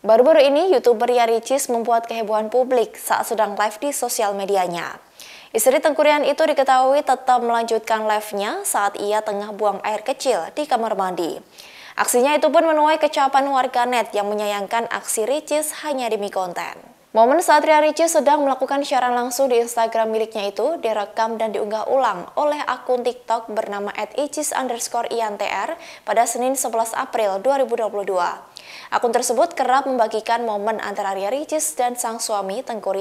Baru-baru ini, YouTuber Ria Ricis membuat kehebohan publik saat sedang live di sosial medianya. Istri Tengkurian itu diketahui tetap melanjutkan live-nya saat ia tengah buang air kecil di kamar mandi. Aksinya itu pun menuai kecapan warganet yang menyayangkan aksi Ricis hanya demi konten. Momen saat Ria Rici sedang melakukan siaran langsung di Instagram miliknya itu direkam dan diunggah ulang oleh akun TikTok bernama @icis_iantr pada Senin 11 April 2022. Akun tersebut kerap membagikan momen antara Ria Ricis dan sang suami Tengku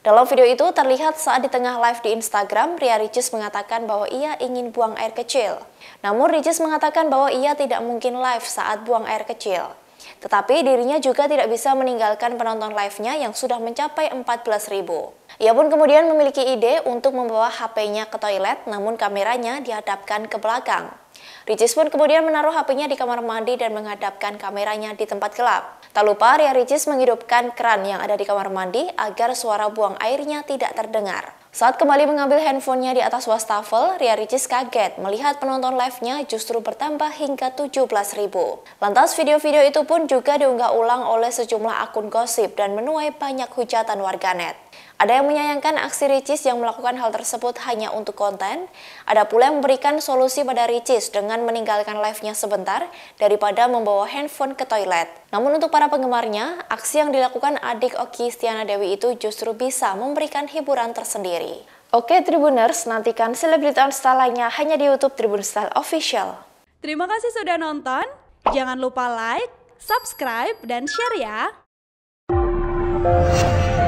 Dalam video itu terlihat saat di tengah live di Instagram, Ria Ricis mengatakan bahwa ia ingin buang air kecil. Namun Ricis mengatakan bahwa ia tidak mungkin live saat buang air kecil. Tetapi dirinya juga tidak bisa meninggalkan penonton live-nya yang sudah mencapai 14 ribu. Ia pun kemudian memiliki ide untuk membawa HP-nya ke toilet namun kameranya dihadapkan ke belakang. Ricis pun kemudian menaruh HP-nya di kamar mandi dan menghadapkan kameranya di tempat gelap. Tak lupa Ria Ricis menghidupkan keran yang ada di kamar mandi agar suara buang airnya tidak terdengar. Saat kembali mengambil handphonenya di atas wastafel, Ria Ricis kaget melihat penonton live-nya justru bertambah hingga 17 ribu. Lantas video-video itu pun juga diunggah ulang oleh sejumlah akun gosip dan menuai banyak hujatan warganet. Ada yang menyayangkan aksi Ricis yang melakukan hal tersebut hanya untuk konten, ada pula yang memberikan solusi pada Ricis dengan meninggalkan live-nya sebentar daripada membawa handphone ke toilet. Namun untuk para penggemarnya, aksi yang dilakukan adik Oki Istiana Dewi itu justru bisa memberikan hiburan tersendiri sendiri. Oke Tribuners, nantikan selebriti on style lainnya hanya di YouTube Tribun Style Official. Terima kasih sudah nonton. Jangan lupa like, subscribe, dan share ya.